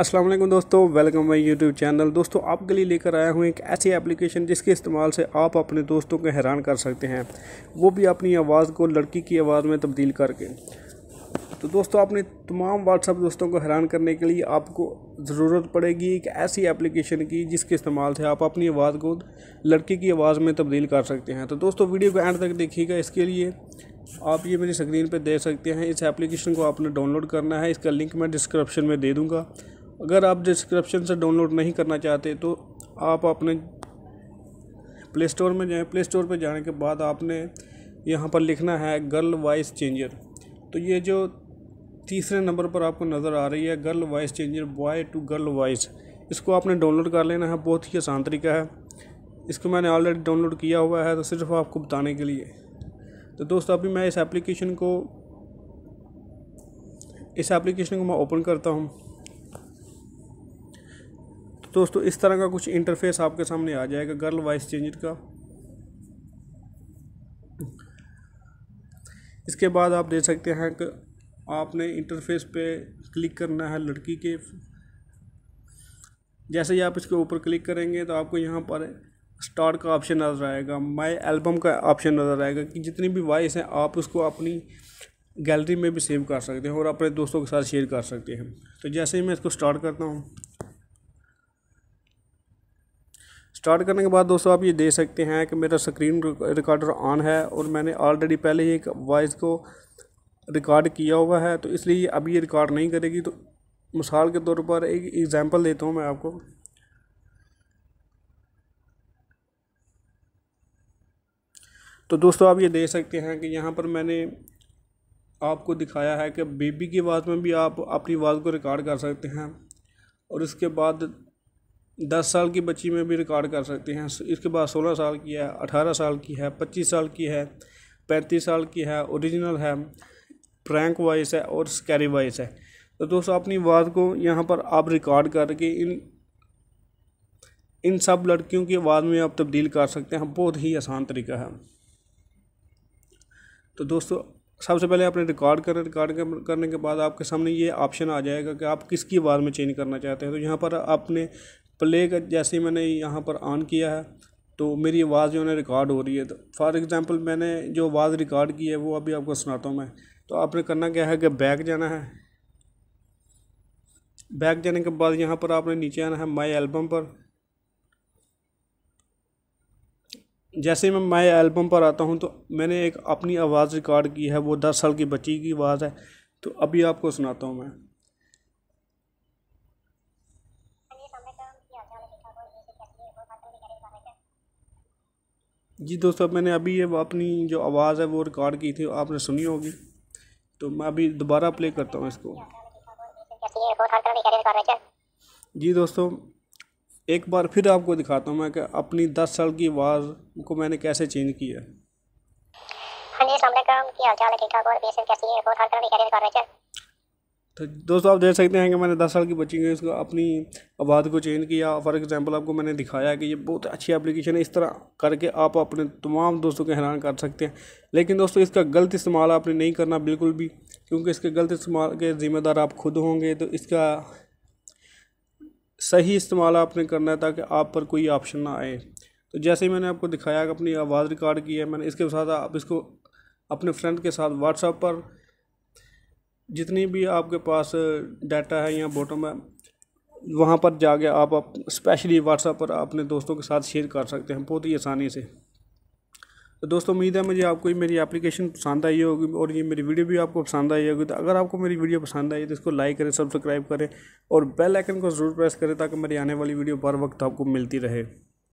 अस्सलाम वालेकुम दोस्तों वेलकम माई यूट्यूब चैनल दोस्तों आपके लिए लेकर आया हूँ एक ऐसी एप्लीकेशन जिसके इस्तेमाल से आप अपने दोस्तों को हैरान कर सकते हैं वो भी अपनी आवाज़ को लड़की की आवाज़ में तब्दील करके तो दोस्तों अपने तमाम व्हाट्सअप दोस्तों को हैरान करने के लिए आपको ज़रूरत पड़ेगी एक ऐसी एप्लीकेशन की जिसके इस्तेमाल से आप अपनी आवाज़ को लड़की की आवाज़ में तब्दील कर सकते हैं तो दोस्तों वीडियो को एंड तक देखिएगा इसके लिए आप ये मेरी स्क्रीन पर देख सकते हैं इस एप्लीकेशन को आपने डाउनलोड करना है इसका लिंक मैं डिस्क्रिप्शन में दे दूँगा अगर आप डिस्क्रिप्शन से डाउनलोड नहीं करना चाहते तो आप अपने प्ले स्टोर में जाएँ प्ले स्टोर पर जाने के बाद आपने यहाँ पर लिखना है गर्ल वॉइस चेंजर तो ये जो तीसरे नंबर पर आपको नज़र आ रही है girl voice changer boy to girl voice इसको आपने डाउनलोड कर लेना है बहुत ही आसान तरीका है इसको मैंने ऑलरेडी डाउनलोड किया हुआ है तो सिर्फ आपको बताने के लिए तो दोस्तों अभी मैं इस एप्लीकेशन को इस एप्लीकेशन को मैं ओपन करता हूँ दोस्तों इस तरह का कुछ इंटरफेस आपके सामने आ जाएगा गर्ल वाइस चेंज का इसके बाद आप देख सकते हैं कि आपने इंटरफेस पे क्लिक करना है लड़की के जैसे ही आप इसके ऊपर क्लिक करेंगे तो आपको यहाँ पर स्टार्ट का ऑप्शन नज़र आएगा माय एल्बम का ऑप्शन नज़र आएगा कि जितनी भी वॉइस हैं आप उसको अपनी गैलरी में भी सेव कर सकते हैं और अपने दोस्तों के साथ शेयर कर सकते हैं तो जैसे ही मैं इसको स्टार्ट करता हूँ स्टार्ट करने के बाद दोस्तों आप ये देख सकते हैं कि मेरा स्क्रीन रिकॉर्डर ऑन है और मैंने ऑलरेडी पहले ही एक वॉइस को रिकॉर्ड किया हुआ है तो इसलिए अभी ये रिकॉर्ड नहीं करेगी तो मिसाल के तौर पर एक एग्ज़ाम्पल देता हूँ मैं आपको तो दोस्तों आप ये देख सकते हैं कि यहाँ पर मैंने आपको दिखाया है कि बेबी की आवाज़ में भी आप अपनी आवाज़ को रिकॉर्ड कर सकते हैं और इसके बाद दस साल की बच्ची में भी रिकॉर्ड कर सकते हैं इसके बाद सोलह साल की है अठारह साल की है पच्चीस साल की है पैंतीस साल की है ओरिजिनल है प्रैंक वॉइस है और स्कैरी वाइस है तो दोस्तों अपनी आवाज़ को यहाँ पर आप रिकॉर्ड करके इन इन सब लड़कियों की आवाज़ में आप तब्दील कर सकते हैं बहुत ही आसान तरीका है तो दोस्तों सबसे पहले आपने रिकॉर्ड करें रिकॉर्ड करने के बाद आपके सामने ये ऑप्शन आ जाएगा कि आप किसकी आवाज़ में चेंज करना चाहते हैं तो यहाँ पर आपने प्ले कर जैसे मैंने यहाँ पर ऑन किया है तो मेरी आवाज़ जो है रिकॉर्ड हो रही है तो फॉर एग्ज़ाम्पल मैंने जो आवाज़ रिकॉर्ड की है वो अभी आपको सुनाता हूँ मैं तो आपने करना क्या है कि बैक जाना है बैक जाने के बाद यहाँ पर आपने नीचे आना है माई एल्बम पर जैसे मैं माई एल्बम पर आता हूँ तो मैंने एक अपनी आवाज़ रिकॉर्ड की है वो दस साल की बच्ची की आवाज़ है तो अभी आपको सुनाता हूँ मैं जी दोस्तों मैंने अभी ये अपनी जो आवाज़ है वो रिकॉर्ड की थी आपने सुनी होगी तो मैं अभी दोबारा प्ले करता हूँ इसको जी दोस्तों एक बार फिर आपको दिखाता हूँ मैं कि अपनी दस साल की आवाज़ को मैंने कैसे चेंज किया हाँ जी तो दोस्तों आप देख सकते हैं कि मैंने दस साल की बच्ची को इसको अपनी आवाज़ को चेंज किया फॉर एग्जांपल आपको मैंने दिखाया कि ये बहुत अच्छी एप्लीकेशन है इस तरह करके आप अपने तमाम दोस्तों को हैरान कर सकते हैं लेकिन दोस्तों इसका गलत इस्तेमाल आपने नहीं करना बिल्कुल भी क्योंकि इसके गलत इस्तेमाल के ज़िम्मेदार आप खुद होंगे तो इसका सही इस्तेमाल आपने करना है ताकि आप पर कोई ऑप्शन ना आए तो जैसे ही मैंने आपको दिखाया कि अपनी आवाज़ रिकॉर्ड की है मैंने इसके साथ आप इसको अपने फ्रेंड के साथ व्हाट्सएप पर जितनी भी आपके पास डाटा है या बॉटम है वहाँ पर जाके आप, स्पेशली व्हाट्सएप पर अपने दोस्तों के साथ शेयर कर सकते हैं बहुत ही आसानी से तो दोस्तों उम्मीद है मुझे आपको ये मेरी एप्लीकेशन पसंद आई होगी और ये मेरी वीडियो भी आपको पसंद आई होगी तो अगर आपको मेरी वीडियो पसंद आई तो इसको लाइक करें सब्सक्राइब करें और बेल आइकन को ज़रूर प्रेस करें ताकि मेरी आने वाली वीडियो बर वक्त आपको मिलती रहे